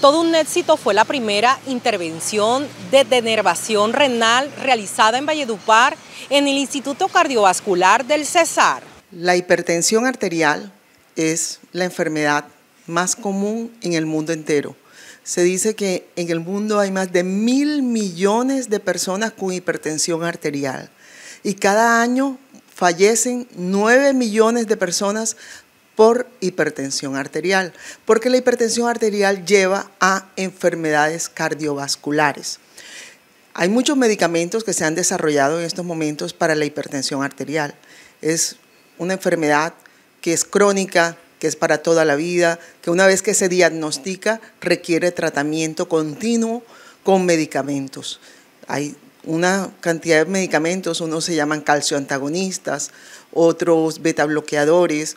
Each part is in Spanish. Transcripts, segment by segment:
Todo un éxito fue la primera intervención de denervación renal realizada en Valledupar en el Instituto Cardiovascular del Cesar. La hipertensión arterial es la enfermedad más común en el mundo entero. Se dice que en el mundo hay más de mil millones de personas con hipertensión arterial y cada año fallecen nueve millones de personas por hipertensión arterial, porque la hipertensión arterial lleva a enfermedades cardiovasculares. Hay muchos medicamentos que se han desarrollado en estos momentos para la hipertensión arterial. Es una enfermedad que es crónica, que es para toda la vida, que una vez que se diagnostica requiere tratamiento continuo con medicamentos. Hay una cantidad de medicamentos, unos se llaman calcioantagonistas, otros beta bloqueadores,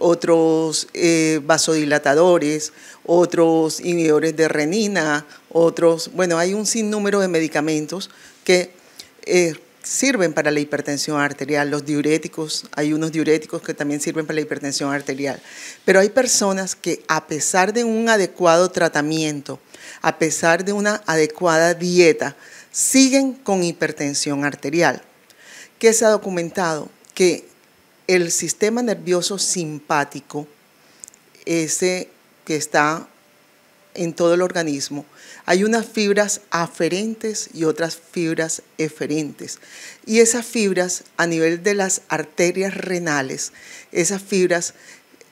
otros eh, vasodilatadores, otros inhibidores de renina, otros, bueno, hay un sinnúmero de medicamentos que eh, sirven para la hipertensión arterial, los diuréticos, hay unos diuréticos que también sirven para la hipertensión arterial, pero hay personas que a pesar de un adecuado tratamiento, a pesar de una adecuada dieta, siguen con hipertensión arterial. ¿Qué se ha documentado? Que el sistema nervioso simpático, ese que está en todo el organismo, hay unas fibras aferentes y otras fibras eferentes. Y esas fibras a nivel de las arterias renales, esas fibras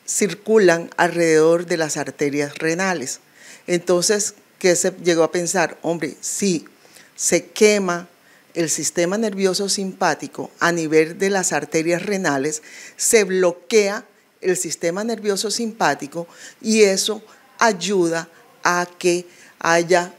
circulan alrededor de las arterias renales. Entonces, ¿qué se llegó a pensar? Hombre, si se quema el sistema nervioso simpático a nivel de las arterias renales, se bloquea el sistema nervioso simpático y eso ayuda a que haya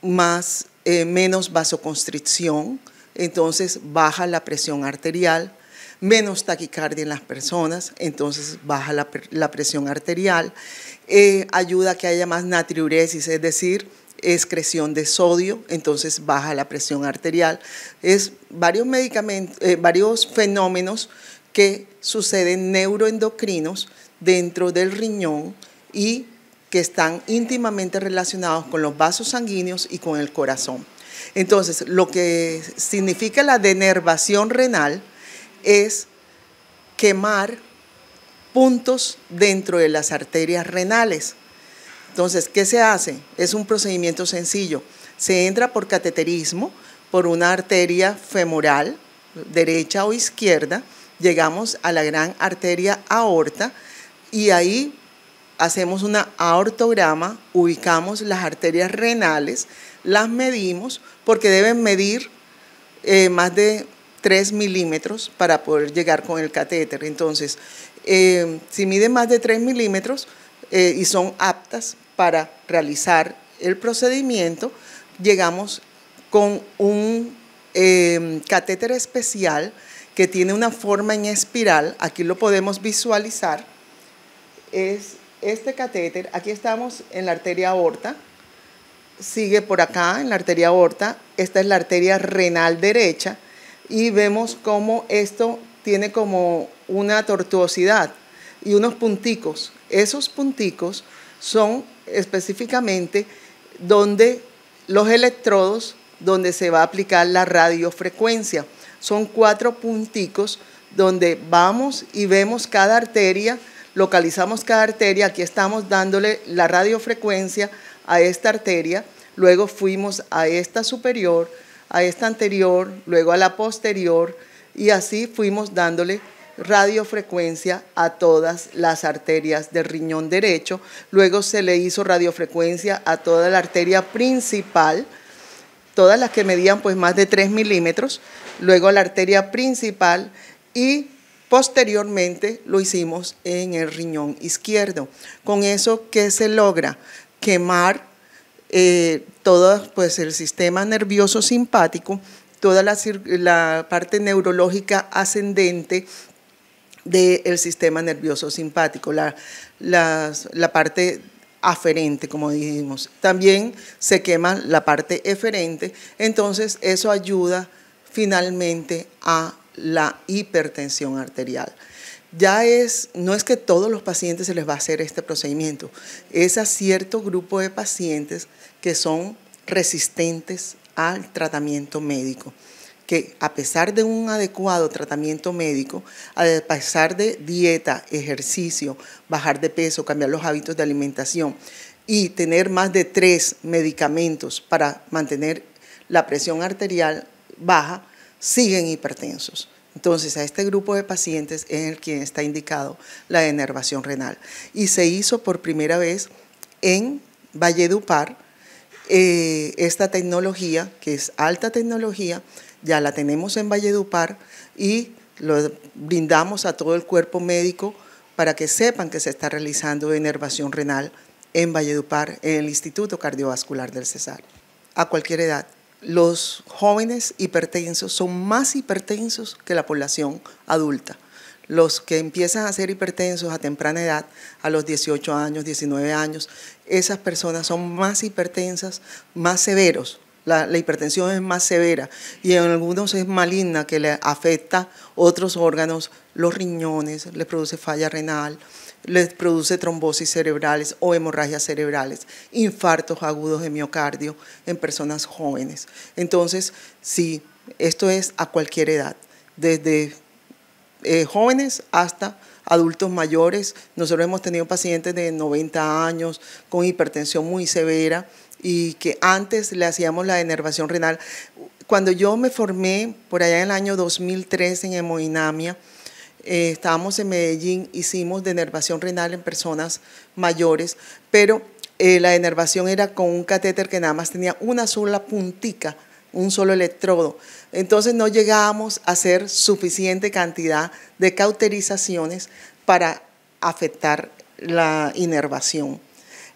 más, eh, menos vasoconstricción, entonces baja la presión arterial, menos taquicardia en las personas, entonces baja la, presión arterial, eh, ayuda a que haya más natriuresis, es decir, excreción de sodio, entonces baja la presión arterial. Es varios, medicamentos, eh, varios fenómenos que suceden neuroendocrinos dentro del riñón y que están íntimamente relacionados con los vasos sanguíneos y con el corazón. Entonces, lo que significa la denervación renal es quemar puntos dentro de las arterias renales. Entonces, ¿qué se hace? Es un procedimiento sencillo. Se entra por cateterismo, por una arteria femoral, derecha o izquierda, llegamos a la gran arteria aorta y ahí hacemos una aortograma, ubicamos las arterias renales, las medimos porque deben medir eh, más de 3 milímetros para poder llegar con el catéter. Entonces, eh, si miden más de 3 milímetros eh, y son aptas, para realizar el procedimiento, llegamos con un em, catéter especial que tiene una forma en espiral, aquí lo podemos visualizar, es este catéter, aquí estamos en la arteria aorta, sigue por acá en la arteria aorta, esta es la arteria renal derecha y vemos cómo esto tiene como una tortuosidad y unos punticos. Esos punticos son específicamente donde los electrodos donde se va a aplicar la radiofrecuencia. Son cuatro punticos donde vamos y vemos cada arteria, localizamos cada arteria, aquí estamos dándole la radiofrecuencia a esta arteria, luego fuimos a esta superior, a esta anterior, luego a la posterior y así fuimos dándole radiofrecuencia a todas las arterias del riñón derecho, luego se le hizo radiofrecuencia a toda la arteria principal, todas las que medían pues más de 3 milímetros, luego la arteria principal y posteriormente lo hicimos en el riñón izquierdo. Con eso, ¿qué se logra? Quemar eh, todo pues, el sistema nervioso simpático, toda la parte neurológica ascendente, del sistema nervioso simpático, la, parte aferente, como dijimos. También se quema la parte eferente, entonces eso ayuda finalmente a la hipertensión arterial. Ya es, no es que todos los pacientes se les va a hacer este procedimiento, es a cierto grupo de pacientes que son resistentes al tratamiento médico que a pesar de un adecuado tratamiento médico, a pesar de dieta, ejercicio, bajar de peso, cambiar los hábitos de alimentación y tener más de tres medicamentos para mantener la presión arterial baja, siguen hipertensos. Entonces, a este grupo de pacientes es el quien está indicado la denervación renal. Y se hizo por primera vez en Valledupar eh, esta tecnología, que es alta tecnología, ya la tenemos en Valledupar y lo brindamos a todo el cuerpo médico para que sepan que se está realizando enervación renal en Valledupar, en el Instituto Cardiovascular del Cesar, a cualquier edad. Los jóvenes hipertensos son más hipertensos que la población adulta. Los que empiezan a ser hipertensos a temprana edad, a los 18 años, 19 años, esas personas son más hipertensas, más severos, la, hipertensión es más severa y en algunos es maligna, que le afecta otros órganos, los riñones, les produce falla renal, les produce trombosis cerebrales o hemorragias cerebrales, infartos agudos de miocardio en personas jóvenes. Entonces, sí, esto es a cualquier edad, desde eh, jóvenes hasta adultos mayores. Nosotros hemos tenido pacientes de 90 años con hipertensión muy severa, y que antes le hacíamos la denervación renal. Cuando yo me formé, por allá en el año 2003 en hemodinamia, eh, estábamos en Medellín, hicimos denervación renal en personas mayores, pero eh, la denervación era con un catéter que nada más tenía una sola puntica, un solo electrodo. Entonces no llegábamos a hacer suficiente cantidad de cauterizaciones para afectar la inervación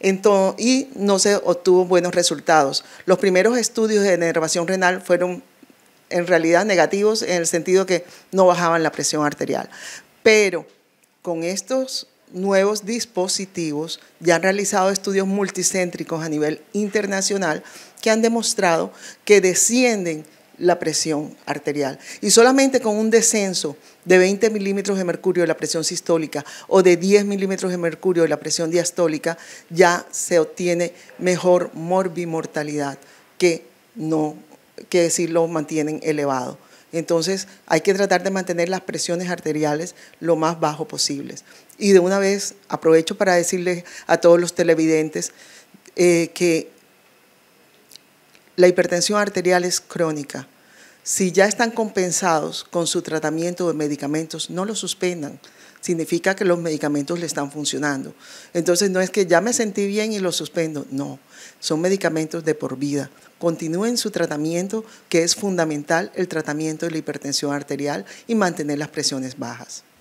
y no se obtuvo buenos resultados. Los primeros estudios de enervación renal fueron en realidad negativos en el sentido que no bajaban la presión arterial. Pero con estos nuevos dispositivos ya han realizado estudios multicéntricos a nivel internacional que han demostrado que descienden la presión arterial. Y solamente con un descenso de 20 milímetros de mercurio de la presión sistólica o de 10 milímetros de mercurio de la presión diastólica, ya se obtiene mejor morbimortalidad que no, que si lo mantienen elevado. Entonces hay que tratar de mantener las presiones arteriales lo más bajo posibles. Y de una vez aprovecho para decirles a todos los televidentes eh, que la hipertensión arterial es crónica. Si ya están compensados con su tratamiento de medicamentos, no los suspendan. Significa que los medicamentos le están funcionando. Entonces no es que ya me sentí bien y lo suspendo. No, son medicamentos de por vida. Continúen su tratamiento, que es fundamental el tratamiento de la hipertensión arterial y mantener las presiones bajas.